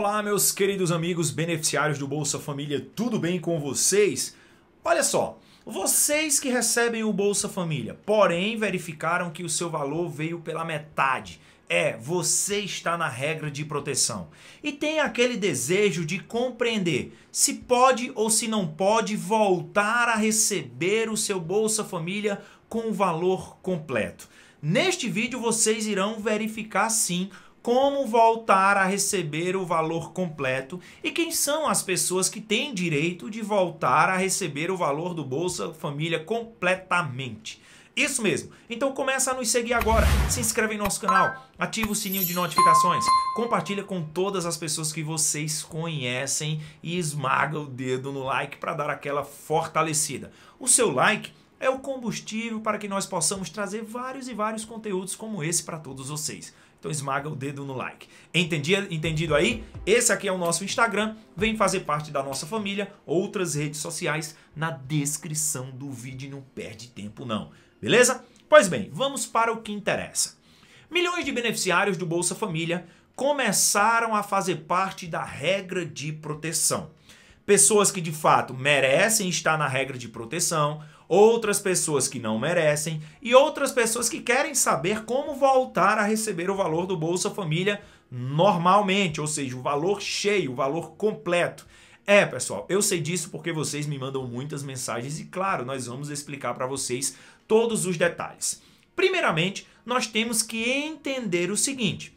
olá, meus queridos amigos beneficiários do Bolsa Família, tudo bem com vocês? Olha só, vocês que recebem o Bolsa Família, porém verificaram que o seu valor veio pela metade. É, você está na regra de proteção e tem aquele desejo de compreender se pode ou se não pode voltar a receber o seu Bolsa Família com o valor completo. Neste vídeo vocês irão verificar sim como voltar a receber o valor completo e quem são as pessoas que têm direito de voltar a receber o valor do Bolsa Família completamente. Isso mesmo. Então começa a nos seguir agora. Se inscreve em nosso canal, ativa o sininho de notificações, compartilha com todas as pessoas que vocês conhecem e esmaga o dedo no like para dar aquela fortalecida. O seu like é o combustível para que nós possamos trazer vários e vários conteúdos como esse para todos vocês. Então esmaga o dedo no like. Entendi, entendido aí? Esse aqui é o nosso Instagram. Vem fazer parte da nossa família. Outras redes sociais na descrição do vídeo. Não perde tempo não. Beleza? Pois bem, vamos para o que interessa. Milhões de beneficiários do Bolsa Família começaram a fazer parte da regra de proteção. Pessoas que de fato merecem estar na regra de proteção outras pessoas que não merecem e outras pessoas que querem saber como voltar a receber o valor do Bolsa Família normalmente, ou seja, o valor cheio, o valor completo. É, pessoal, eu sei disso porque vocês me mandam muitas mensagens e claro, nós vamos explicar para vocês todos os detalhes. Primeiramente, nós temos que entender o seguinte: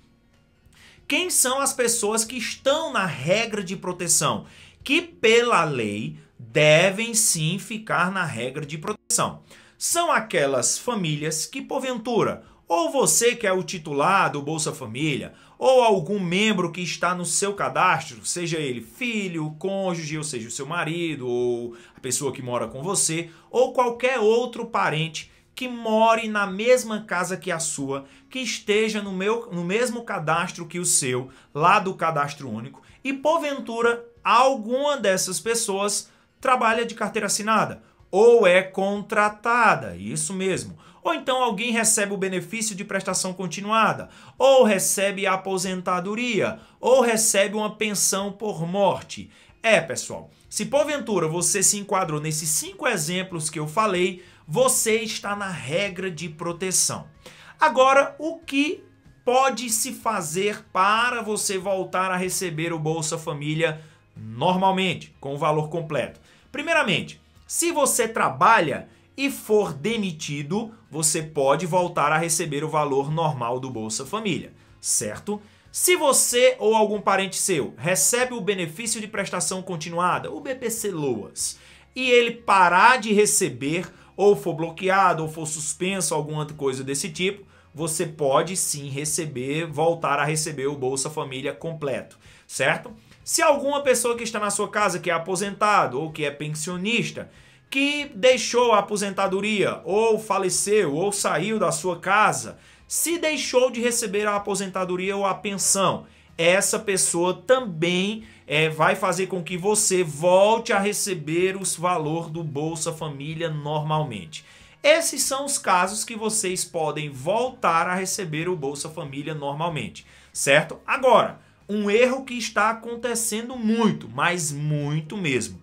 quem são as pessoas que estão na regra de proteção? Que pela lei devem sim ficar na regra de proteção. São aquelas famílias que, porventura, ou você que é o titular do Bolsa Família, ou algum membro que está no seu cadastro, seja ele filho, cônjuge, ou seja, o seu marido, ou a pessoa que mora com você, ou qualquer outro parente que more na mesma casa que a sua, que esteja no, meu, no mesmo cadastro que o seu, lá do cadastro único, e porventura alguma dessas pessoas trabalha de carteira assinada ou é contratada, isso mesmo. Ou então alguém recebe o benefício de prestação continuada, ou recebe a aposentadoria, ou recebe uma pensão por morte. É, pessoal, se porventura você se enquadrou nesses cinco exemplos que eu falei, você está na regra de proteção. Agora, o que pode se fazer para você voltar a receber o Bolsa Família? normalmente, com o valor completo. Primeiramente, se você trabalha e for demitido, você pode voltar a receber o valor normal do Bolsa Família, certo? Se você ou algum parente seu recebe o benefício de prestação continuada, o BPC Loas, e ele parar de receber ou for bloqueado ou for suspenso, alguma coisa desse tipo, você pode sim receber, voltar a receber o Bolsa Família completo, certo? Se alguma pessoa que está na sua casa que é aposentado ou que é pensionista, que deixou a aposentadoria ou faleceu ou saiu da sua casa, se deixou de receber a aposentadoria ou a pensão, essa pessoa também é, vai fazer com que você volte a receber os valor do Bolsa Família normalmente. Esses são os casos que vocês podem voltar a receber o Bolsa Família normalmente, certo? Agora, um erro que está acontecendo muito, mas muito mesmo.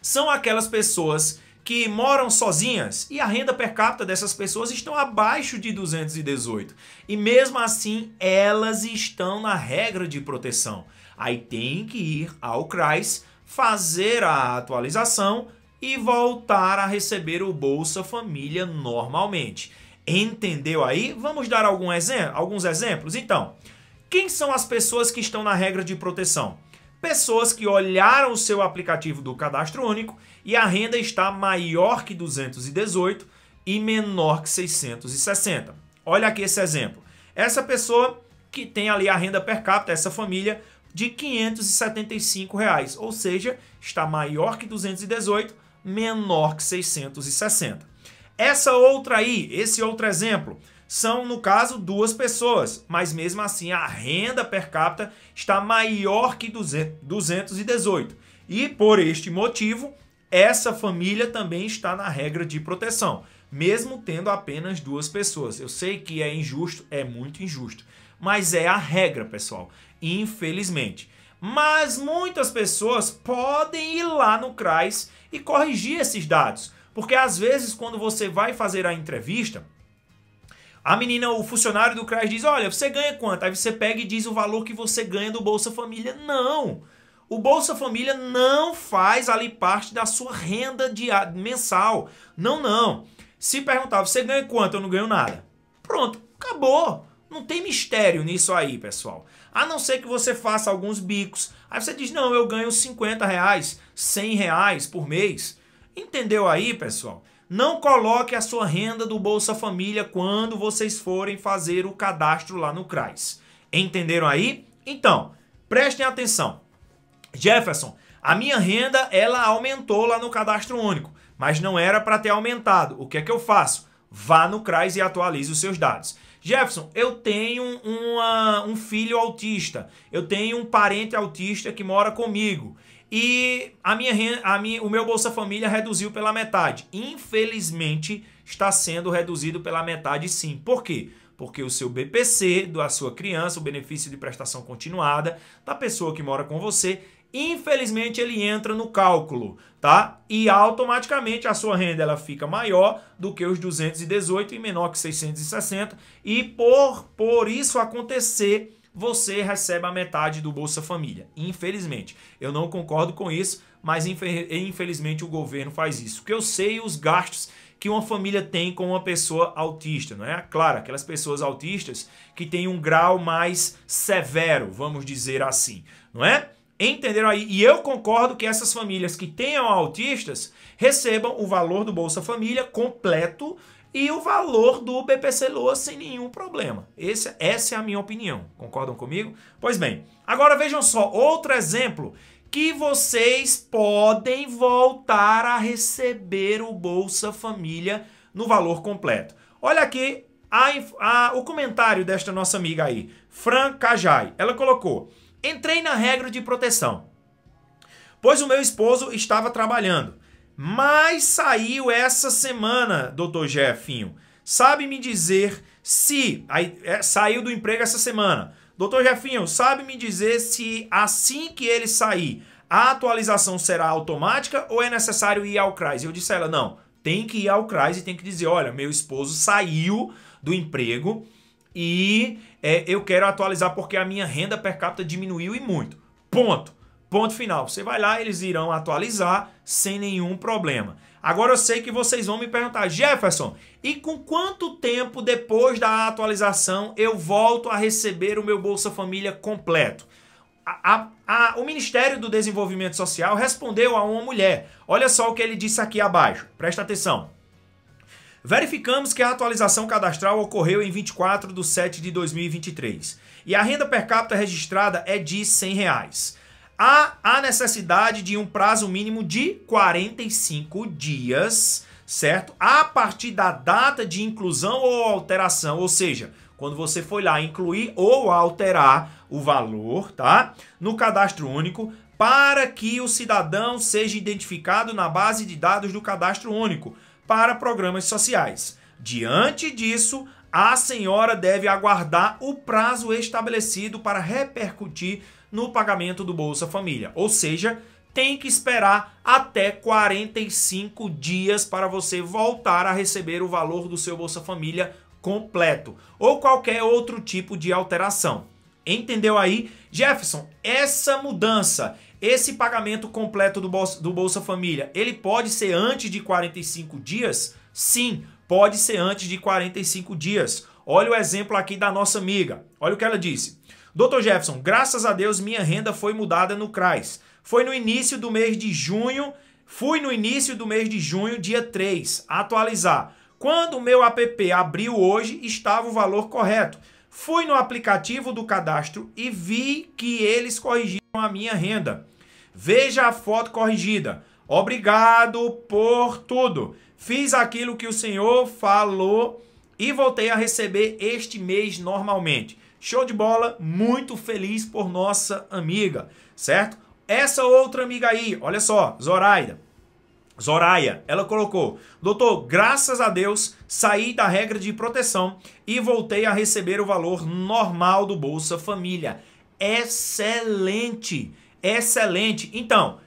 São aquelas pessoas que moram sozinhas e a renda per capita dessas pessoas estão abaixo de 218. E mesmo assim, elas estão na regra de proteção. Aí tem que ir ao CRAS, fazer a atualização e voltar a receber o Bolsa Família normalmente. Entendeu aí? Vamos dar algum exemplo, alguns exemplos? Então, quem são as pessoas que estão na regra de proteção? Pessoas que olharam o seu aplicativo do cadastro único e a renda está maior que 218 e menor que 660. Olha aqui esse exemplo. Essa pessoa que tem ali a renda per capita, essa família, de 575 reais, ou seja, está maior que 218, menor que 660. Essa outra aí, esse outro exemplo, são, no caso, duas pessoas, mas mesmo assim a renda per capita está maior que 200, 218. E por este motivo, essa família também está na regra de proteção, mesmo tendo apenas duas pessoas. Eu sei que é injusto, é muito injusto, mas é a regra, pessoal, infelizmente. Mas muitas pessoas podem ir lá no CRAS e corrigir esses dados, porque às vezes quando você vai fazer a entrevista, a menina, o funcionário do CRAS diz: Olha, você ganha quanto? Aí você pega e diz o valor que você ganha do Bolsa Família. Não! O Bolsa Família não faz ali parte da sua renda diária, mensal. Não, não. Se perguntar, você ganha quanto? Eu não ganho nada. Pronto, acabou. Não tem mistério nisso aí, pessoal. A não ser que você faça alguns bicos. Aí você diz, não, eu ganho 50 reais, 100 reais por mês. Entendeu aí, pessoal? Não coloque a sua renda do Bolsa Família quando vocês forem fazer o cadastro lá no CRAS. Entenderam aí? Então, prestem atenção. Jefferson, a minha renda ela aumentou lá no cadastro único, mas não era para ter aumentado. O que é que eu faço? Vá no CRAS e atualize os seus dados. Jefferson, eu tenho uma, um filho autista, eu tenho um parente autista que mora comigo. E a minha, a minha, o meu Bolsa Família reduziu pela metade. Infelizmente, está sendo reduzido pela metade sim. Por quê? Porque o seu BPC da sua criança, o benefício de prestação continuada, da pessoa que mora com você, infelizmente ele entra no cálculo, tá? E automaticamente a sua renda ela fica maior do que os 218 e menor que 660 e por por isso acontecer você recebe a metade do Bolsa Família. Infelizmente, eu não concordo com isso, mas infelizmente o governo faz isso. Porque eu sei os gastos que uma família tem com uma pessoa autista, não é? Claro, aquelas pessoas autistas que têm um grau mais severo, vamos dizer assim, não é? Entenderam aí? E eu concordo que essas famílias que tenham autistas recebam o valor do Bolsa Família completo e o valor do BPC Loa sem nenhum problema. Esse, essa é a minha opinião. Concordam comigo? Pois bem, agora vejam só outro exemplo que vocês podem voltar a receber o Bolsa Família no valor completo. Olha aqui a, a, o comentário desta nossa amiga aí, Fran Cajai. Ela colocou: entrei na regra de proteção, pois o meu esposo estava trabalhando. Mas saiu essa semana, doutor Jefinho. Sabe me dizer se. Aí, é, saiu do emprego essa semana. Doutor Jefinho, sabe me dizer se assim que ele sair, a atualização será automática ou é necessário ir ao CRAS? Eu disse a ela: não, tem que ir ao CRAS e tem que dizer: olha, meu esposo saiu do emprego e é, eu quero atualizar porque a minha renda per capita diminuiu e muito. Ponto. Ponto final. Você vai lá, eles irão atualizar sem nenhum problema. Agora eu sei que vocês vão me perguntar, Jefferson, e com quanto tempo depois da atualização eu volto a receber o meu Bolsa Família completo? A, a, a, o Ministério do Desenvolvimento Social respondeu a uma mulher. Olha só o que ele disse aqui abaixo, presta atenção. Verificamos que a atualização cadastral ocorreu em 24 de 7 de 2023 e a renda per capita registrada é de R$ 100. Reais há a necessidade de um prazo mínimo de 45 dias, certo? A partir da data de inclusão ou alteração, ou seja, quando você foi lá incluir ou alterar o valor, tá? No cadastro único, para que o cidadão seja identificado na base de dados do cadastro único para programas sociais. Diante disso, a senhora deve aguardar o prazo estabelecido para repercutir no pagamento do Bolsa Família. Ou seja, tem que esperar até 45 dias para você voltar a receber o valor do seu Bolsa Família completo ou qualquer outro tipo de alteração. Entendeu aí? Jefferson, essa mudança, esse pagamento completo do Bolsa, Família, ele pode ser antes de 45 dias? Sim, pode ser antes de 45 dias. Olha o exemplo aqui da nossa amiga. Olha o que ela disse. Dr. Jefferson, graças a Deus minha renda foi mudada no CRAS. Foi no início do mês de junho, fui no início do mês de junho, dia 3, atualizar. Quando o meu app abriu hoje, estava o valor correto. Fui no aplicativo do cadastro e vi que eles corrigiram a minha renda. Veja a foto corrigida. Obrigado por tudo. Fiz aquilo que o Senhor falou e voltei a receber este mês normalmente. Show de bola, muito feliz por nossa amiga, certo? Essa outra amiga aí, olha só, Zoraida. Zoraia, ela colocou: Doutor, graças a Deus saí da regra de proteção e voltei a receber o valor normal do Bolsa Família. Excelente, excelente. Então,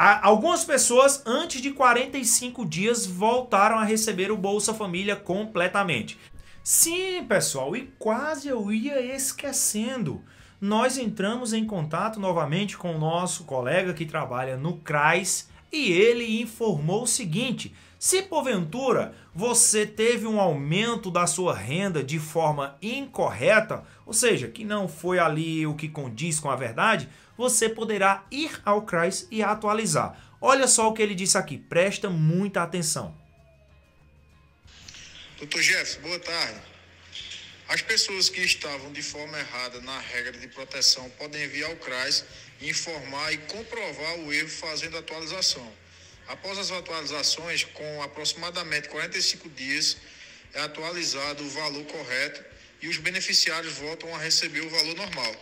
Algumas pessoas, antes de 45 dias, voltaram a receber o Bolsa Família completamente. Sim, pessoal, e quase eu ia esquecendo. Nós entramos em contato novamente com o nosso colega que trabalha no CRAS e ele informou o seguinte: se porventura você teve um aumento da sua renda de forma incorreta, ou seja, que não foi ali o que condiz com a verdade, você poderá ir ao CRAS e atualizar. Olha só o que ele disse aqui, presta muita atenção. Doutor Jefferson, boa tarde. As pessoas que estavam de forma errada na regra de proteção podem vir ao CRAS informar e comprovar o erro fazendo atualização. Após as atualizações, com aproximadamente 45 dias, é atualizado o valor correto e os beneficiários voltam a receber o valor normal.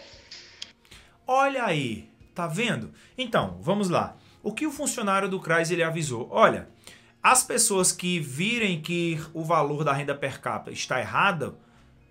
Olha aí, tá vendo? Então, vamos lá. O que o funcionário do CRAS ele avisou? Olha, as pessoas que virem que o valor da renda per capita está errado,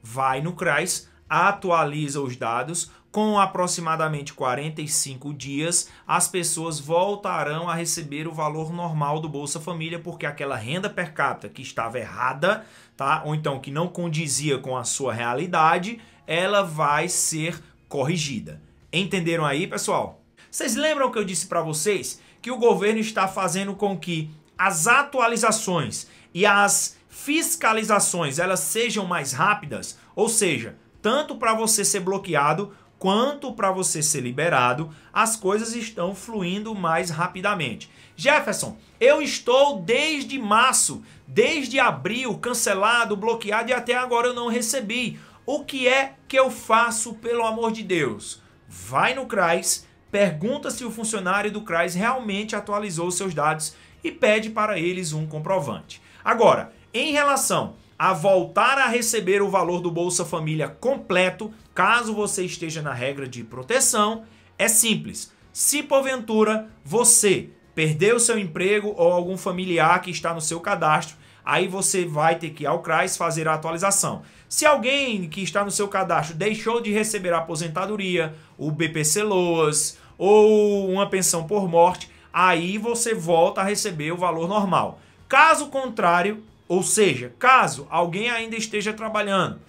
vai no CRAS, atualiza os dados, com aproximadamente 45 dias, as pessoas voltarão a receber o valor normal do Bolsa Família, porque aquela renda per capita que estava errada, tá? Ou então que não condizia com a sua realidade, ela vai ser corrigida. Entenderam aí, pessoal? Vocês lembram que eu disse para vocês que o governo está fazendo com que as atualizações e as fiscalizações elas sejam mais rápidas, ou seja, tanto para você ser bloqueado quanto para você ser liberado, as coisas estão fluindo mais rapidamente. Jefferson, eu estou desde março, desde abril, cancelado, bloqueado e até agora eu não recebi. O que é que eu faço, pelo amor de Deus? Vai no CRAS, pergunta se o funcionário do CRAS realmente atualizou seus dados e pede para eles um comprovante. Agora, em relação a voltar a receber o valor do Bolsa Família completo, caso você esteja na regra de proteção, é simples. Se porventura você perdeu seu emprego ou algum familiar que está no seu cadastro, aí você vai ter que ir ao CRAS fazer a atualização. Se alguém que está no seu cadastro deixou de receber a aposentadoria, o BPC Loas ou uma pensão por morte, aí você volta a receber o valor normal. Caso contrário, ou seja, caso alguém ainda esteja trabalhando,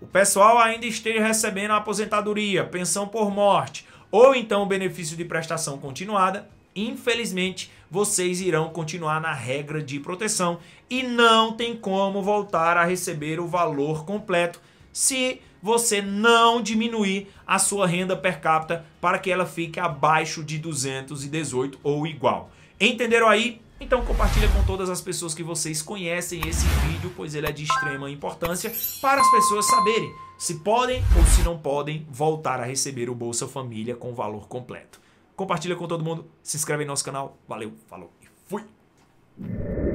o pessoal ainda esteja recebendo a aposentadoria, pensão por morte ou então o benefício de prestação continuada, infelizmente vocês irão continuar na regra de proteção e não tem como voltar a receber o valor completo se você não diminuir a sua renda per capita para que ela fique abaixo de 218 ou igual. Entenderam aí? Então compartilha com todas as pessoas que vocês conhecem esse vídeo, pois ele é de extrema importância para as pessoas saberem se podem ou se não podem voltar a receber o Bolsa Família com valor completo. Compartilha com todo mundo, se inscreve em nosso canal. Valeu, falou e fui!